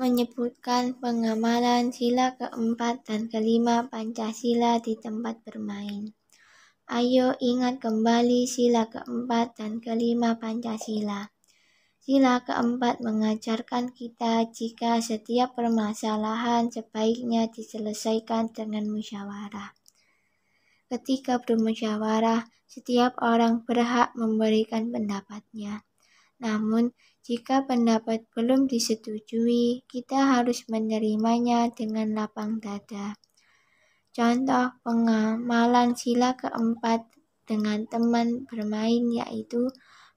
menyebutkan pengamalan sila keempat dan kelima Pancasila di tempat bermain. Ayo ingat kembali sila keempat dan kelima Pancasila. Sila keempat mengajarkan kita jika setiap permasalahan sebaiknya diselesaikan dengan musyawarah. Ketika bermusyawarah, setiap orang berhak memberikan pendapatnya. Namun, jika pendapat belum disetujui, kita harus menerimanya dengan lapang dada. Contoh pengamalan sila keempat dengan teman bermain yaitu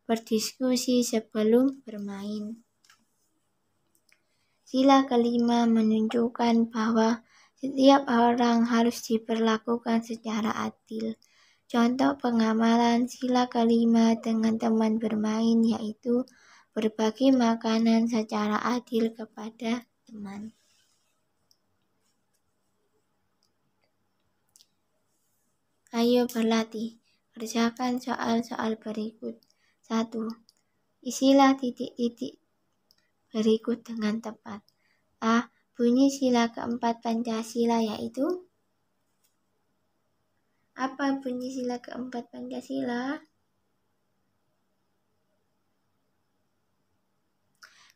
berdiskusi sebelum bermain. Sila kelima menunjukkan bahwa setiap orang harus diperlakukan secara adil. Contoh pengamalan sila kelima dengan teman bermain yaitu berbagi makanan secara adil kepada teman. Ayo berlatih. Kerjakan soal-soal berikut. 1. Isilah titik-titik berikut dengan tepat. A. Bunyi sila keempat Pancasila yaitu apa bunyi sila keempat Pancasila?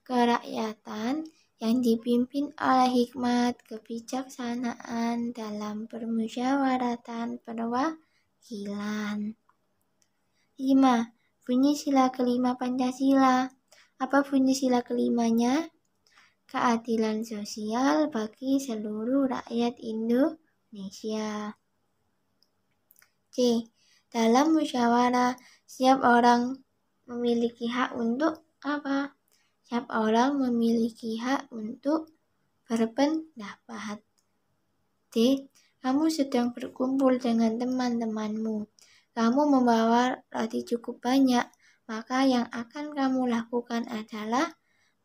Kerakyatan yang dipimpin oleh hikmat kebijaksanaan dalam permusyawaratan perwakilan. 5. Bunyi sila kelima Pancasila. Apa bunyi sila kelimanya? Keadilan sosial bagi seluruh rakyat Indonesia. C. Dalam musyawarah, setiap orang memiliki hak untuk apa? Setiap orang memiliki hak untuk berpendapat. D. Kamu sedang berkumpul dengan teman-temanmu. Kamu membawa roti cukup banyak, maka yang akan kamu lakukan adalah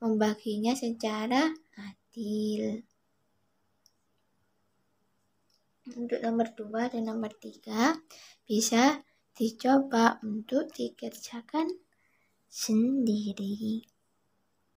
membaginya secara adil untuk nomor 2 dan nomor 3 bisa dicoba untuk dikerjakan sendiri.